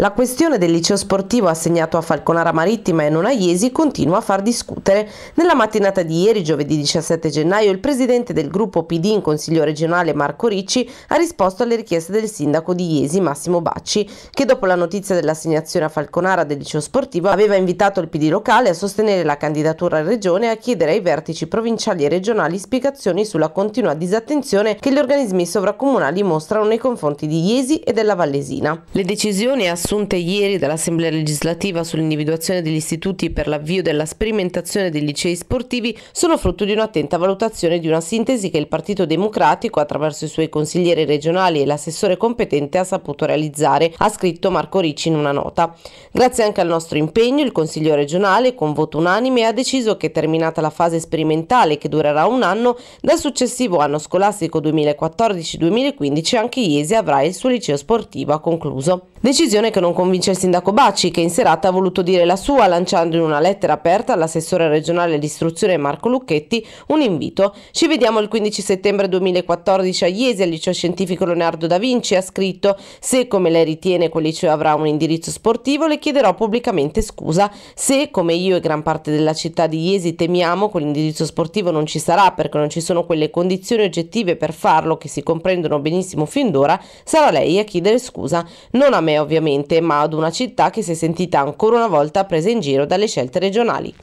La questione del liceo sportivo assegnato a Falconara Marittima e non a Iesi continua a far discutere. Nella mattinata di ieri, giovedì 17 gennaio, il presidente del gruppo PD in Consiglio regionale Marco Ricci ha risposto alle richieste del sindaco di Iesi Massimo Bacci, che dopo la notizia dell'assegnazione a Falconara del liceo sportivo aveva invitato il PD locale a sostenere la candidatura in regione e a chiedere ai vertici provinciali e regionali spiegazioni sulla continua disattenzione che gli organismi sovracomunali mostrano nei confronti di Iesi e della Vallesina. Le decisioni assunte assunte ieri dall'Assemblea legislativa sull'individuazione degli istituti per l'avvio della sperimentazione dei licei sportivi sono frutto di un'attenta valutazione di una sintesi che il Partito Democratico, attraverso i suoi consiglieri regionali e l'assessore competente, ha saputo realizzare, ha scritto Marco Ricci in una nota. Grazie anche al nostro impegno, il Consiglio regionale, con voto unanime, ha deciso che terminata la fase sperimentale, che durerà un anno, dal successivo anno scolastico 2014-2015 anche Iesi avrà il suo liceo sportivo, ha concluso. Decisione che non convince il sindaco Bacci, che in serata ha voluto dire la sua lanciando in una lettera aperta all'assessore regionale all'istruzione Marco Lucchetti un invito. Ci vediamo il 15 settembre 2014 a Iesi al liceo scientifico Leonardo da Vinci, ha scritto se come lei ritiene quel liceo avrà un indirizzo sportivo le chiederò pubblicamente scusa, se come io e gran parte della città di Iesi temiamo quell'indirizzo sportivo non ci sarà perché non ci sono quelle condizioni oggettive per farlo che si comprendono benissimo fin d'ora, sarà lei a chiedere scusa, non a me me ovviamente, ma ad una città che si è sentita ancora una volta presa in giro dalle scelte regionali.